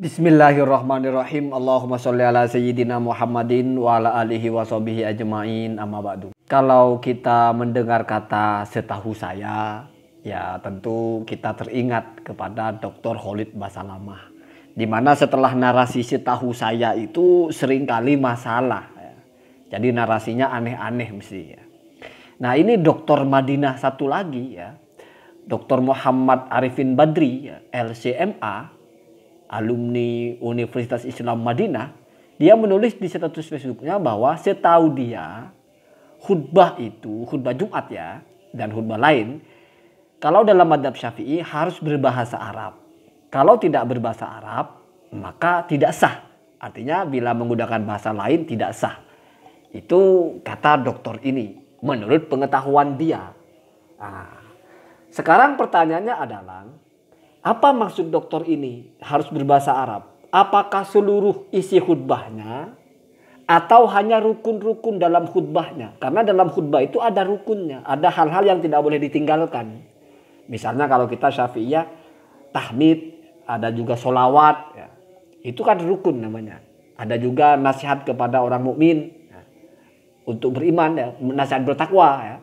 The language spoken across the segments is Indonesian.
Bismillahirrahmanirrahim. Allahumma sholli ala sayyidina Muhammadin wa ala alihi wa sahbihi ajmain amma ba'du. Kalau kita mendengar kata setahu saya, ya tentu kita teringat kepada Dr. Khalid Basalamah. Dimana setelah narasi setahu saya itu seringkali masalah. Ya. Jadi narasinya aneh-aneh mestinya. Nah ini Dr. Madinah satu lagi ya. Dr. Muhammad Arifin Badri, LCMA, ya, alumni Universitas Islam Madinah, dia menulis di status Facebooknya bahwa setahu dia khutbah itu, khutbah Jumat ya, dan khutbah lain, kalau dalam madhab syafi'i harus berbahasa Arab. Kalau tidak berbahasa Arab, maka tidak sah. Artinya bila menggunakan bahasa lain tidak sah. Itu kata dokter ini, menurut pengetahuan dia. Nah, sekarang pertanyaannya adalah, apa maksud dokter ini harus berbahasa Arab? Apakah seluruh isi khutbahnya atau hanya rukun-rukun dalam khutbahnya? Karena dalam khutbah itu ada rukunnya, ada hal-hal yang tidak boleh ditinggalkan. Misalnya kalau kita syafi'iyah, tahmid, ada juga solawat, ya. itu kan rukun namanya. Ada juga nasihat kepada orang mukmin ya. untuk beriman, ya. nasihat bertakwa. Ya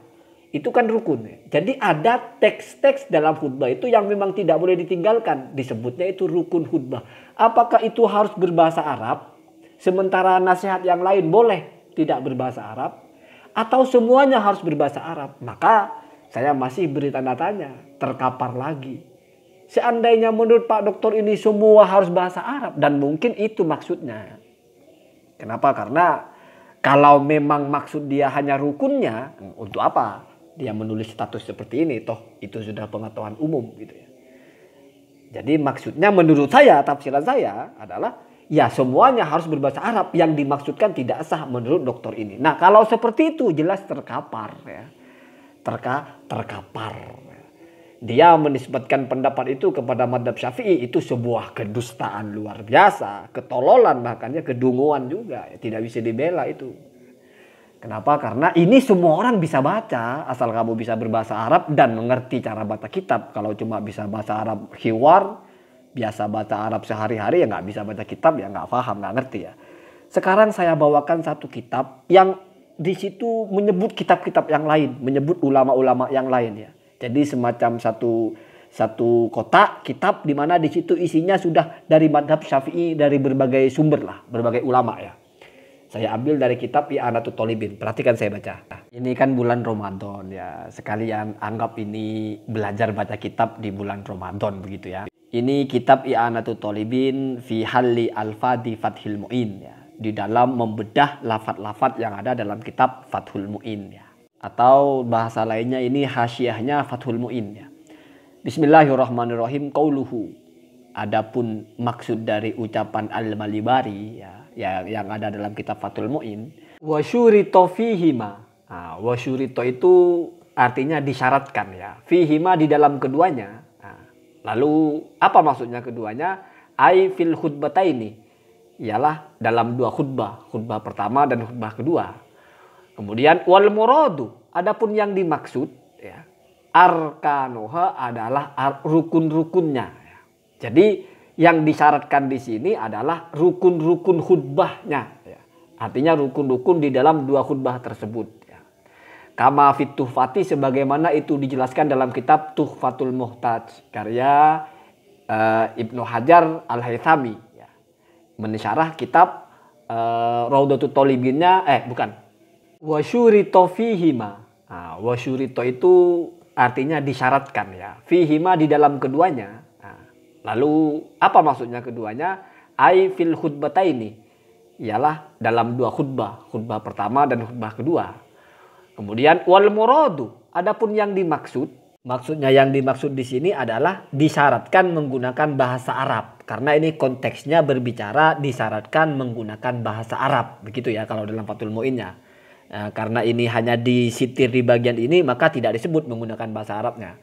itu kan rukun. Jadi ada teks-teks dalam khutbah itu yang memang tidak boleh ditinggalkan. Disebutnya itu rukun khutbah. Apakah itu harus berbahasa Arab? Sementara nasihat yang lain boleh tidak berbahasa Arab? Atau semuanya harus berbahasa Arab? Maka saya masih beri tanda tanya. Terkapar lagi. Seandainya menurut Pak Dokter ini semua harus bahasa Arab. Dan mungkin itu maksudnya. Kenapa? Karena kalau memang maksud dia hanya rukunnya, untuk apa? dia menulis status seperti ini toh itu sudah pengetahuan umum gitu ya. Jadi maksudnya menurut saya tafsiran saya adalah ya semuanya harus berbahasa Arab yang dimaksudkan tidak sah menurut dokter ini. Nah kalau seperti itu jelas terkapar ya, terka terkapar. Ya. Dia menisbatkan pendapat itu kepada madhab syafi'i itu sebuah kedustaan luar biasa, ketololan bahkannya kedunguan juga, tidak bisa dibela itu. Kenapa? Karena ini semua orang bisa baca asal kamu bisa berbahasa Arab dan mengerti cara baca kitab. Kalau cuma bisa bahasa Arab hiwar, biasa baca Arab sehari-hari ya nggak bisa baca kitab ya nggak paham nggak ngerti ya. Sekarang saya bawakan satu kitab yang di situ menyebut kitab-kitab yang lain, menyebut ulama-ulama yang lain ya. Jadi semacam satu satu kotak kitab di mana di situ isinya sudah dari madhab syafi'i dari berbagai sumber lah, berbagai ulama ya. Saya ambil dari kitab I'anatul Tolibin. Perhatikan saya baca. Ini kan bulan Ramadan ya. Sekalian anggap ini belajar baca kitab di bulan Ramadan begitu ya. Ini kitab I'anatul Tolibin fi halli al-fadi fathil mu'in ya. Di dalam membedah lafat-lafat yang ada dalam kitab Fathul Mu'in ya. Atau bahasa lainnya ini hasyiahnya Fathul Mu'in ya. Bismillahirrahmanirrahim. Qauluhu Adapun maksud dari ucapan Al-Malibari ya, ya yang ada dalam kitab Fathul Muin, wasyurito fihima. Nah, wasyurito itu artinya disyaratkan ya. Fihima di dalam keduanya. Nah, lalu apa maksudnya keduanya? Ai fil ini, Ialah dalam dua khutbah, khutbah pertama dan khutbah kedua. Kemudian wal muradu, adapun yang dimaksud ya, arkanoha adalah rukun-rukunnya jadi yang disyaratkan di sini adalah rukun-rukun khutbahnya. Ya. Artinya rukun-rukun di dalam dua khutbah tersebut. Ya. Kama fit tuhfati sebagaimana itu dijelaskan dalam kitab Tuhfatul Muhtaj karya uh, Ibnu Hajar Al-Haythami. Ya. Menisyarah kitab uh, Raudatul Tolibinnya, eh bukan. Wasyurito fihima. Nah, wasyurito itu artinya disyaratkan ya. Fihima di dalam keduanya Lalu apa maksudnya keduanya? Ai fil ini ialah dalam dua khutbah, khutbah pertama dan khutbah kedua. Kemudian wal muradu, adapun yang dimaksud, maksudnya yang dimaksud di sini adalah disyaratkan menggunakan bahasa Arab karena ini konteksnya berbicara disyaratkan menggunakan bahasa Arab, begitu ya kalau dalam Fatul Muinnya. Nah, karena ini hanya disitir di bagian ini maka tidak disebut menggunakan bahasa Arabnya.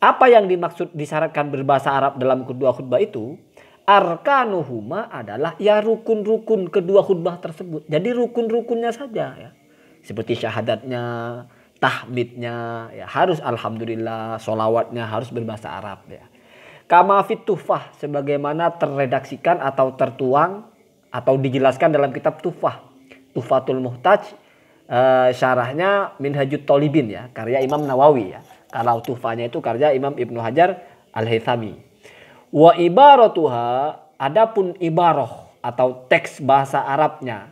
Apa yang dimaksud disyaratkan berbahasa Arab dalam kedua khutbah itu? Arkanuhuma adalah ya rukun-rukun kedua khutbah tersebut. Jadi rukun-rukunnya saja ya. Seperti syahadatnya, tahmidnya, ya harus alhamdulillah, solawatnya harus berbahasa Arab ya. Kama fitufah sebagaimana terredaksikan atau tertuang atau dijelaskan dalam kitab Tufah. Tufatul Muhtaj uh, syarahnya Minhajut Tolibin ya, karya Imam Nawawi ya. Kalau tufanya itu karya Imam Ibnu Hajar Al-Haythami. Wa ibaratuha adapun ibaroh atau teks bahasa Arabnya.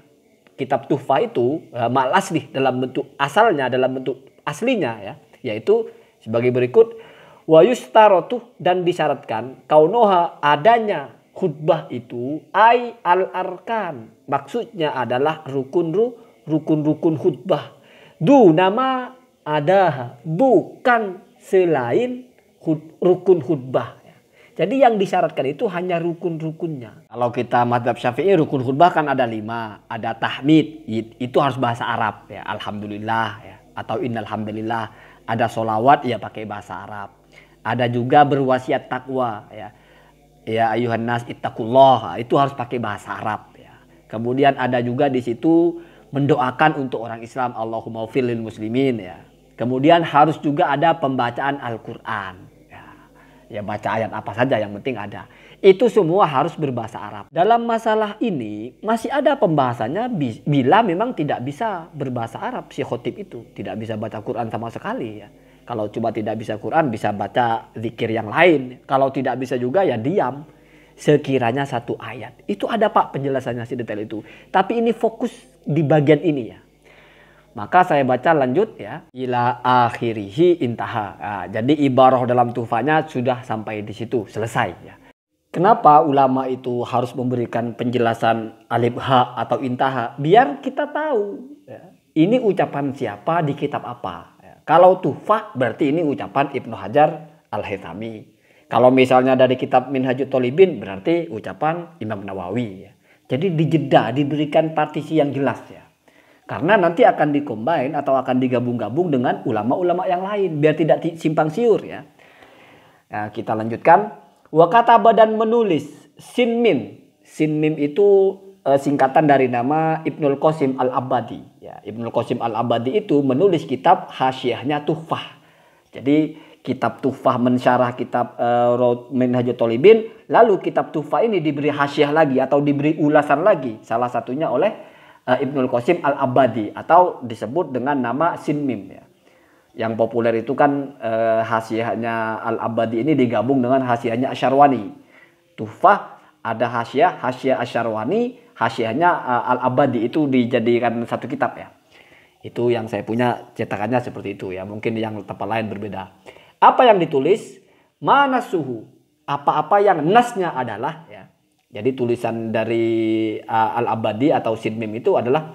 Kitab tufa itu eh, malas nih dalam bentuk asalnya dalam bentuk aslinya ya, yaitu sebagai berikut wa yustarotu dan disyaratkan kau noha adanya khutbah itu ay al arkan maksudnya adalah rukun ru rukun rukun khutbah du nama ada bukan selain hud, rukun khutbah. Jadi yang disyaratkan itu hanya rukun-rukunnya. Kalau kita madhab syafi'i rukun khutbah kan ada lima. Ada tahmid, itu harus bahasa Arab ya. Alhamdulillah ya. Atau innalhamdulillah. Ada solawat ya pakai bahasa Arab. Ada juga berwasiat takwa ya. Ya ayuhan nas ittaqullah. Itu harus pakai bahasa Arab ya. Kemudian ada juga di situ mendoakan untuk orang Islam Allahumma fil muslimin ya Kemudian harus juga ada pembacaan Al-Quran. Ya. ya, baca ayat apa saja yang penting ada. Itu semua harus berbahasa Arab. Dalam masalah ini masih ada pembahasannya bila memang tidak bisa berbahasa Arab si khotib itu. Tidak bisa baca Quran sama sekali ya. Kalau cuma tidak bisa Quran bisa baca zikir yang lain. Kalau tidak bisa juga ya diam. Sekiranya satu ayat. Itu ada pak penjelasannya si detail itu. Tapi ini fokus di bagian ini ya maka saya baca lanjut ya. Ila akhirihi intaha. Nah, jadi ibaroh dalam tufanya sudah sampai di situ. Selesai ya. Kenapa ulama itu harus memberikan penjelasan alif ha atau intaha? Biar kita tahu ya. ini ucapan siapa di kitab apa. Ya. Kalau tufa berarti ini ucapan Ibnu Hajar Al-Haythami. Kalau misalnya dari kitab Minhajul Tolibin berarti ucapan Imam Nawawi. Ya. Jadi dijeda diberikan partisi yang jelas ya. Karena nanti akan dikombain atau akan digabung-gabung dengan ulama-ulama yang lain biar tidak simpang siur ya. Nah, kita lanjutkan. Wakata badan menulis Sinmin. Sinmin itu eh, singkatan dari nama Ibnul Qasim Al-Abadi. Ya, Ibnul Qasim Al-Abadi itu menulis kitab hasyiahnya Tufah. Jadi kitab Tufah mensyarah kitab uh, Minhajul Tolibin lalu kitab Tufah ini diberi hasyiah lagi atau diberi ulasan lagi salah satunya oleh uh, Ibnul Qasim Al-Abadi atau disebut dengan nama Sinmim ya. Yang populer itu kan uh, hasiahnya Al-Abadi ini digabung dengan hasiahnya Asyarwani. Tufah ada hasiah, hasiah Asyarwani, hasiahnya uh, Al-Abadi itu dijadikan satu kitab ya. Itu yang saya punya cetakannya seperti itu ya. Mungkin yang tempat lain berbeda. Apa yang ditulis? Mana suhu? Apa-apa yang nasnya adalah ya jadi tulisan dari uh, Al-Abadi atau Sidmim itu adalah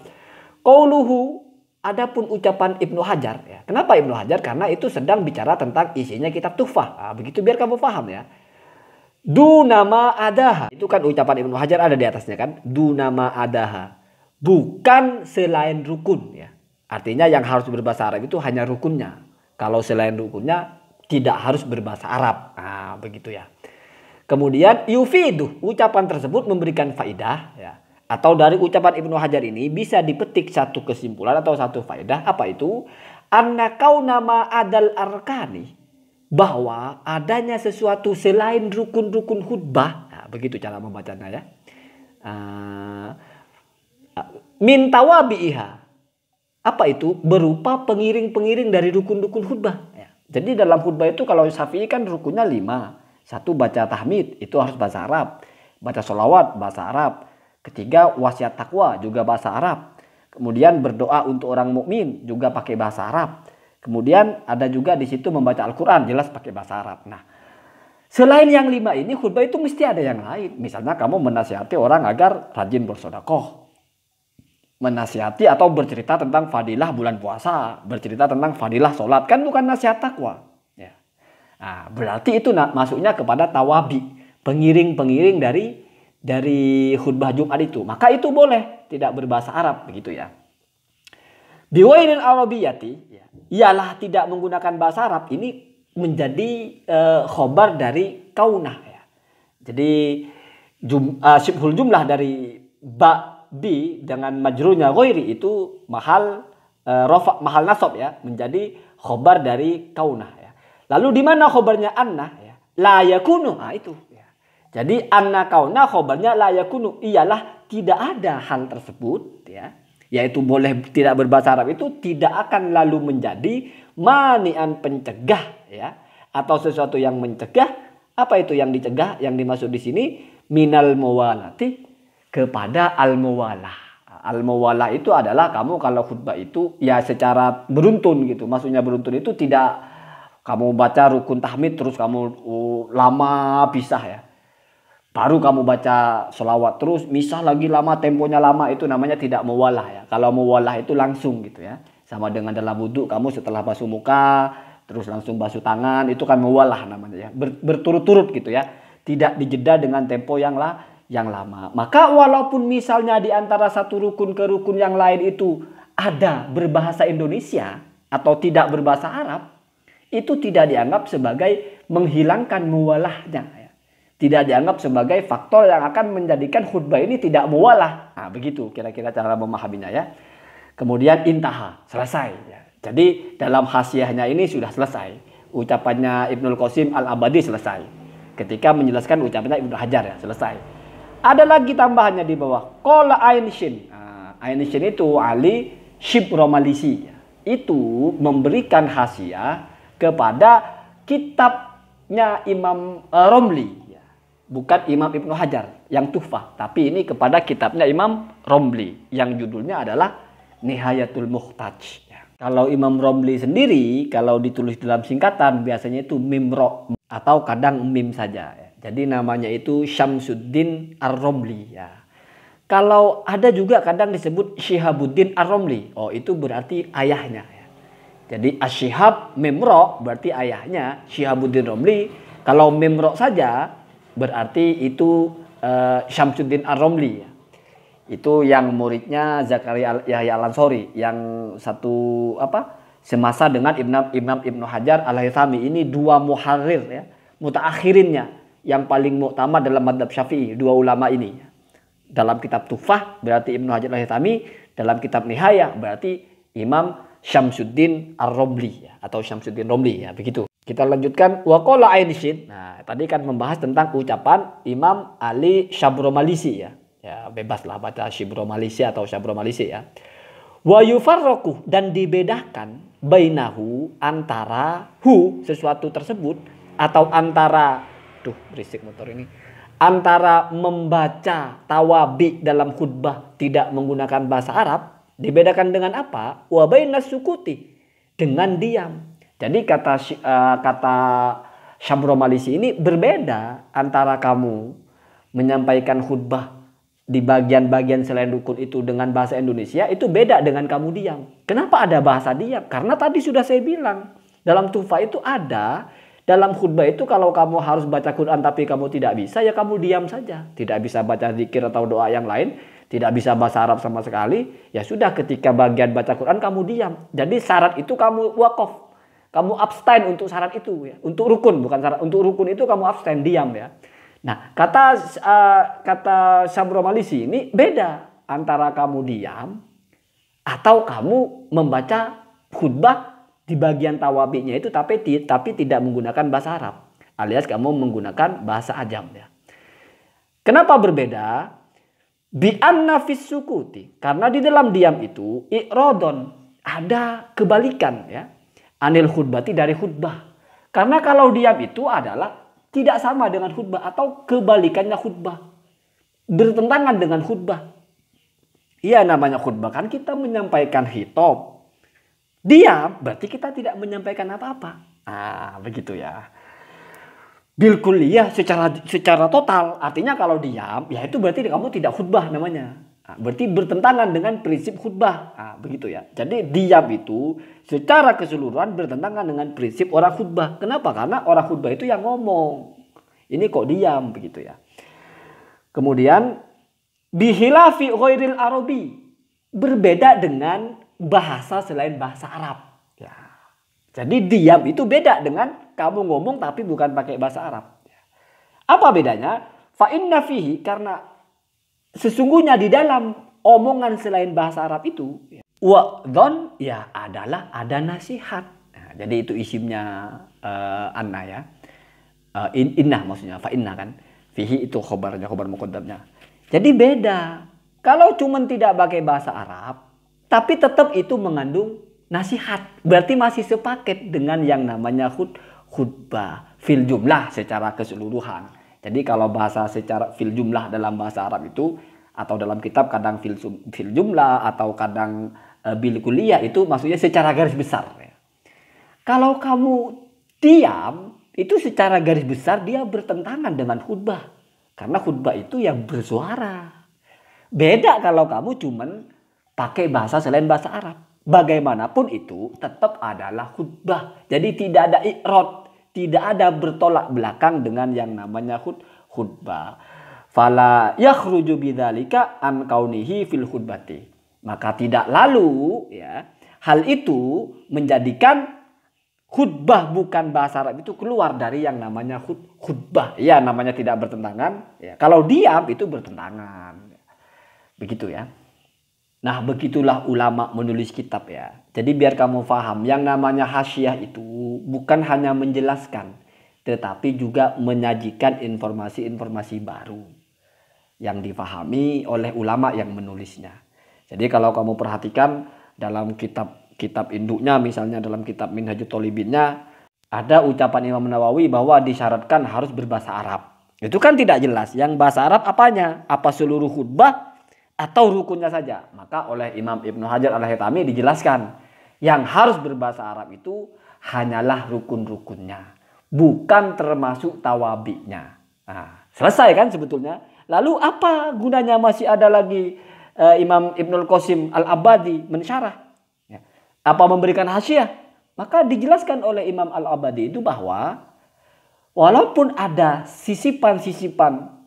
qauluhu adapun ucapan Ibnu Hajar ya. Kenapa Ibnu Hajar? Karena itu sedang bicara tentang isinya kitab Tufah. Nah, begitu biar kamu paham ya. Dunama nama adaha. Itu kan ucapan Ibnu Hajar ada di atasnya kan. Dunama nama adaha. Bukan selain rukun ya. Artinya yang harus berbahasa Arab itu hanya rukunnya. Kalau selain rukunnya tidak harus berbahasa Arab. Nah, begitu ya. Kemudian yufidu, ucapan tersebut memberikan faidah ya. Atau dari ucapan Ibnu Hajar ini bisa dipetik satu kesimpulan atau satu faidah apa itu? Anna kau nama adal arkani bahwa adanya sesuatu selain rukun-rukun khutbah. Nah, begitu cara membacanya ya. Uh, ah, minta wabiha apa itu berupa pengiring-pengiring dari rukun-rukun khutbah. Ya. Jadi dalam khutbah itu kalau Syafi'i kan rukunnya lima. Satu baca tahmid itu harus bahasa Arab. Baca sholawat bahasa Arab. Ketiga wasiat takwa juga bahasa Arab. Kemudian berdoa untuk orang mukmin juga pakai bahasa Arab. Kemudian ada juga di situ membaca Al-Quran jelas pakai bahasa Arab. Nah Selain yang lima ini khutbah itu mesti ada yang lain. Misalnya kamu menasihati orang agar rajin bersodakoh. Menasihati atau bercerita tentang fadilah bulan puasa. Bercerita tentang fadilah sholat. Kan bukan nasihat takwa. Nah, berarti itu masuknya kepada tawabi, pengiring-pengiring dari dari khutbah Jumat itu. Maka itu boleh tidak berbahasa Arab begitu ya. Biwainin Arabiyati ialah tidak menggunakan bahasa Arab ini menjadi e, khobar dari kaunah ya. Jadi jum, uh, syibhul jumlah dari ba bi dengan majrunya ghairi itu mahal e, eh, rofa, mahal nasab ya menjadi khobar dari kaunah. Ya. Lalu di mana khobarnya anna? Ya. La yakunu. Nah, itu. Ya. Jadi anna kauna khobarnya la yakunu. Ialah tidak ada hal tersebut. Ya. Yaitu boleh tidak berbahasa Arab itu tidak akan lalu menjadi manian pencegah. Ya. Atau sesuatu yang mencegah. Apa itu yang dicegah? Yang dimaksud di sini minal muwalati kepada al muwalah al mawalah itu adalah kamu kalau khutbah itu ya secara beruntun gitu maksudnya beruntun itu tidak kamu baca rukun tahmid terus kamu uh, lama pisah ya baru kamu baca solawat terus misah lagi lama temponya lama itu namanya tidak mewalah ya kalau mewalah itu langsung gitu ya sama dengan dalam wudhu kamu setelah basuh muka terus langsung basuh tangan itu kan mewalah namanya ya Ber, berturut-turut gitu ya tidak dijeda dengan tempo yang lah yang lama maka walaupun misalnya di antara satu rukun ke rukun yang lain itu ada berbahasa Indonesia atau tidak berbahasa Arab itu tidak dianggap sebagai menghilangkan mualahnya. Ya. Tidak dianggap sebagai faktor yang akan menjadikan khutbah ini tidak mualah. Nah, begitu kira-kira cara memahaminya ya. Kemudian intaha, selesai. Ya. Jadi dalam khasiahnya ini sudah selesai. Ucapannya Ibnul Qasim Al-Abadi selesai. Ketika menjelaskan ucapannya Ibnu Hajar ya, selesai. Ada lagi tambahannya di bawah. Kola Ainshin. Nah, Ain Shin itu Ali Shib Romalisi. Itu memberikan khasiah kepada kitabnya Imam uh, Romli ya. bukan Imam Ibnu Hajar yang Tuhfah, tapi ini kepada kitabnya Imam Romli yang judulnya adalah Nihayatul Muhtaj. Ya. Kalau Imam Romli sendiri, kalau ditulis dalam singkatan biasanya itu Mimro atau kadang Mim saja. Ya. Jadi namanya itu Syamsuddin Ar-Romli. Ya. Kalau ada juga kadang disebut Syihabuddin Ar-Romli. Oh itu berarti ayahnya. Jadi Asyihab Memro berarti ayahnya Syihabuddin Romli. Kalau Memro saja berarti itu uh, Syamsuddin Ar-Romli. Itu yang muridnya Zakaria Yahya Al-Ansori yang satu apa semasa dengan Imam Imam Ibnu Hajar Al-Haythami ini dua muharrir ya, mutaakhirinnya yang paling utama dalam madhab Syafi'i, dua ulama ini. Dalam kitab Tufah berarti Ibnu Hajar Al-Haythami, dalam kitab nihaya berarti Imam Syamsuddin Ar-Romli ya, atau Syamsuddin Romli ya begitu. Kita lanjutkan waqala Ainishin. Nah, tadi kan membahas tentang ucapan Imam Ali Syabromalisi ya. Ya, bebaslah baca Syabromalisi atau Syabromalisi ya. Wa yufarraqu dan dibedakan bainahu antara hu sesuatu tersebut atau antara tuh berisik motor ini antara membaca tawabi dalam khutbah tidak menggunakan bahasa Arab Dibedakan dengan apa? wabayna sukuti. Dengan diam. Jadi kata uh, kata Syamro Malisi ini berbeda antara kamu menyampaikan khutbah di bagian-bagian selain rukun itu dengan bahasa Indonesia itu beda dengan kamu diam. Kenapa ada bahasa diam? Karena tadi sudah saya bilang dalam tufa itu ada dalam khutbah itu kalau kamu harus baca Quran tapi kamu tidak bisa ya kamu diam saja. Tidak bisa baca zikir atau doa yang lain, tidak bisa bahasa Arab sama sekali, ya sudah ketika bagian baca Quran kamu diam. Jadi syarat itu kamu wakaf. Kamu abstain untuk syarat itu ya. Untuk rukun bukan syarat untuk rukun itu kamu abstain diam ya. Nah, kata uh, kata Sabro Malisi ini beda antara kamu diam atau kamu membaca khutbah di bagian tawabinya itu tapi tapi tidak menggunakan bahasa Arab alias kamu menggunakan bahasa ajam ya. Kenapa berbeda? bi anna sukuti karena di dalam diam itu irodon ada kebalikan ya anil khutbati dari khutbah karena kalau diam itu adalah tidak sama dengan khutbah atau kebalikannya khutbah bertentangan dengan khutbah iya namanya khutbah kan kita menyampaikan hitop diam berarti kita tidak menyampaikan apa-apa ah begitu ya bil kuliah secara secara total artinya kalau diam ya itu berarti kamu tidak khutbah namanya nah, berarti bertentangan dengan prinsip khutbah nah, begitu ya jadi diam itu secara keseluruhan bertentangan dengan prinsip orang khutbah kenapa karena orang khutbah itu yang ngomong ini kok diam begitu ya kemudian bihilafi ghairil arabi berbeda dengan bahasa selain bahasa Arab ya. jadi diam itu beda dengan kamu ngomong tapi bukan pakai bahasa Arab. Apa bedanya? Fa inna fihi karena sesungguhnya di dalam omongan selain bahasa Arab itu wa don ya adalah ada nasihat. Nah, jadi itu isimnya uh, anna ya. Uh, in, inna maksudnya fa inna kan. Fihi itu khobarnya khobar mukodamnya. Jadi beda. Kalau cuman tidak pakai bahasa Arab tapi tetap itu mengandung nasihat. Berarti masih sepaket dengan yang namanya khut khutbah fil jumlah secara keseluruhan. Jadi kalau bahasa secara fil jumlah dalam bahasa Arab itu atau dalam kitab kadang fil, fil jumlah atau kadang e, bil kuliah itu maksudnya secara garis besar. Kalau kamu diam itu secara garis besar dia bertentangan dengan khutbah. Karena khutbah itu yang bersuara. Beda kalau kamu cuman pakai bahasa selain bahasa Arab. Bagaimanapun itu tetap adalah khutbah. Jadi tidak ada ikrot tidak ada bertolak belakang dengan yang namanya khut khutbah. Fala yakhruju bidzalika an kaunihi fil khutbati. Maka tidak lalu ya, hal itu menjadikan khutbah bukan bahasa Arab itu keluar dari yang namanya khut, khutbah. Ya namanya tidak bertentangan. Ya, kalau diam itu bertentangan. Begitu ya. Nah, begitulah ulama menulis kitab ya. Jadi biar kamu paham, yang namanya hasyiah itu bukan hanya menjelaskan, tetapi juga menyajikan informasi-informasi baru yang difahami oleh ulama yang menulisnya. Jadi kalau kamu perhatikan dalam kitab kitab induknya misalnya dalam kitab Minhajul Tolibinnya ada ucapan Imam Nawawi bahwa disyaratkan harus berbahasa Arab. Itu kan tidak jelas. Yang bahasa Arab apanya? Apa seluruh khutbah atau rukunnya saja. Maka oleh Imam Ibnu Hajar Al-Haytami dijelaskan yang harus berbahasa Arab itu hanyalah rukun-rukunnya, bukan termasuk tawabiknya. Nah, selesai kan sebetulnya. Lalu apa gunanya masih ada lagi uh, Imam Ibnu Qasim Al-Abadi mensyarah? Ya. Apa memberikan hasiah? Maka dijelaskan oleh Imam Al-Abadi itu bahwa walaupun ada sisipan-sisipan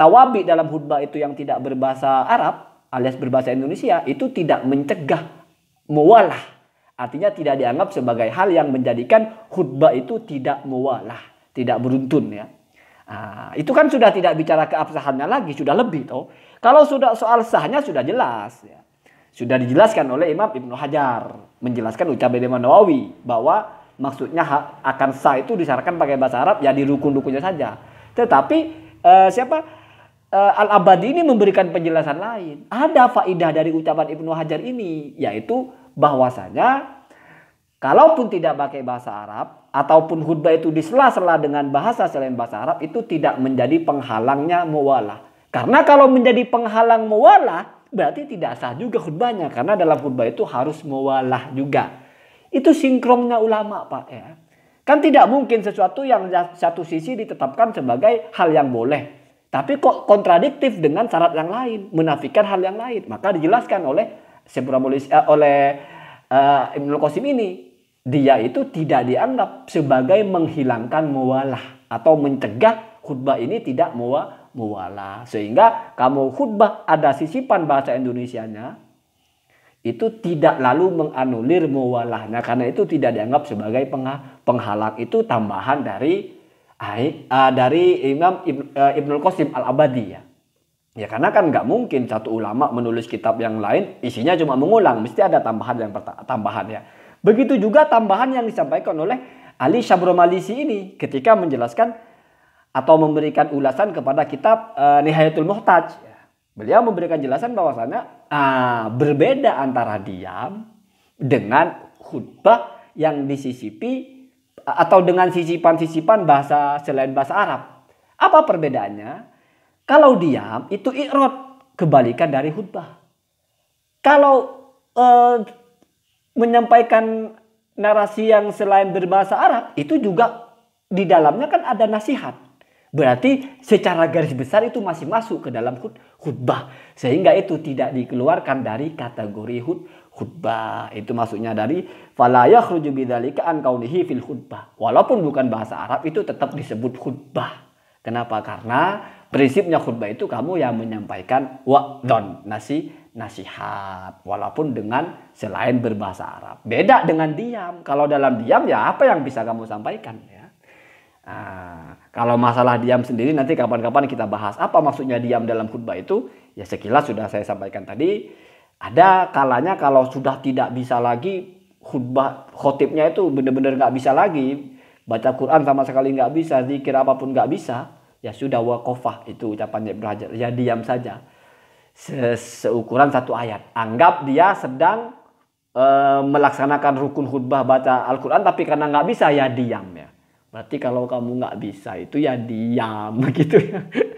Tawabi dalam khutbah itu yang tidak berbahasa Arab alias berbahasa Indonesia itu tidak mencegah mualah, Artinya tidak dianggap sebagai hal yang menjadikan khutbah itu tidak mualah, tidak beruntun ya. Nah, itu kan sudah tidak bicara keabsahannya lagi, sudah lebih toh. Kalau sudah soal sahnya sudah jelas ya. Sudah dijelaskan oleh Imam Ibnu Hajar menjelaskan ucapan Imam Nawawi bahwa maksudnya akan sah itu disarankan pakai bahasa Arab ya di rukun-rukunnya saja. Tetapi eh, siapa Eh, Al-Abadi ini memberikan penjelasan lain. Ada faidah dari ucapan Ibnu Hajar ini, yaitu bahwasanya kalaupun tidak pakai bahasa Arab ataupun khutbah itu disela-sela dengan bahasa selain bahasa Arab itu tidak menjadi penghalangnya muwalah. Karena kalau menjadi penghalang muwalah berarti tidak sah juga khutbahnya karena dalam khutbah itu harus muwalah juga. Itu sinkronnya ulama, Pak ya. Kan tidak mungkin sesuatu yang satu sisi ditetapkan sebagai hal yang boleh tapi kok kontradiktif dengan syarat yang lain, menafikan hal yang lain. Maka dijelaskan oleh Syekh eh, oleh uh, eh, Ibnu Qasim ini, dia itu tidak dianggap sebagai menghilangkan mualah atau mencegah khutbah ini tidak mualah. mualah. Sehingga kamu khutbah ada sisipan bahasa Indonesianya itu tidak lalu menganulir Nah karena itu tidak dianggap sebagai penghalang itu tambahan dari uh, dari Imam Ibn, uh, Ibnul Qasim Al-Abadi ya. Ya karena kan nggak mungkin satu ulama menulis kitab yang lain isinya cuma mengulang, mesti ada tambahan yang tambahan ya. Begitu juga tambahan yang disampaikan oleh Ali Syabromalisi ini ketika menjelaskan atau memberikan ulasan kepada kitab uh, Nihayatul Muhtaj. Ya. Beliau memberikan jelasan bahwasannya ah, berbeda antara diam dengan khutbah yang disisipi atau dengan sisipan-sisipan bahasa selain bahasa Arab. Apa perbedaannya? Kalau diam itu ikrot kebalikan dari khutbah. Kalau uh, menyampaikan narasi yang selain berbahasa Arab itu juga di dalamnya kan ada nasihat. Berarti secara garis besar itu masih masuk ke dalam khutbah sehingga itu tidak dikeluarkan dari kategori khutbah. Itu maksudnya dari fala yakhruju bidzalika an kaunihi fil khutbah. Walaupun bukan bahasa Arab itu tetap disebut khutbah. Kenapa? Karena prinsipnya khutbah itu kamu yang menyampaikan don nasi nasihat walaupun dengan selain berbahasa Arab. Beda dengan diam. Kalau dalam diam ya apa yang bisa kamu sampaikan ya. Nah, kalau masalah diam sendiri nanti kapan-kapan kita bahas apa maksudnya diam dalam khutbah itu ya sekilas sudah saya sampaikan tadi ada kalanya kalau sudah tidak bisa lagi khutbah khotibnya itu benar-benar nggak bisa lagi baca Quran sama sekali nggak bisa zikir apapun nggak bisa ya sudah wakofah itu ucapannya belajar ya diam saja seukuran satu ayat anggap dia sedang e, melaksanakan rukun khutbah baca Al-Quran tapi karena nggak bisa ya diam ya berarti kalau kamu nggak bisa itu ya diam gitu ya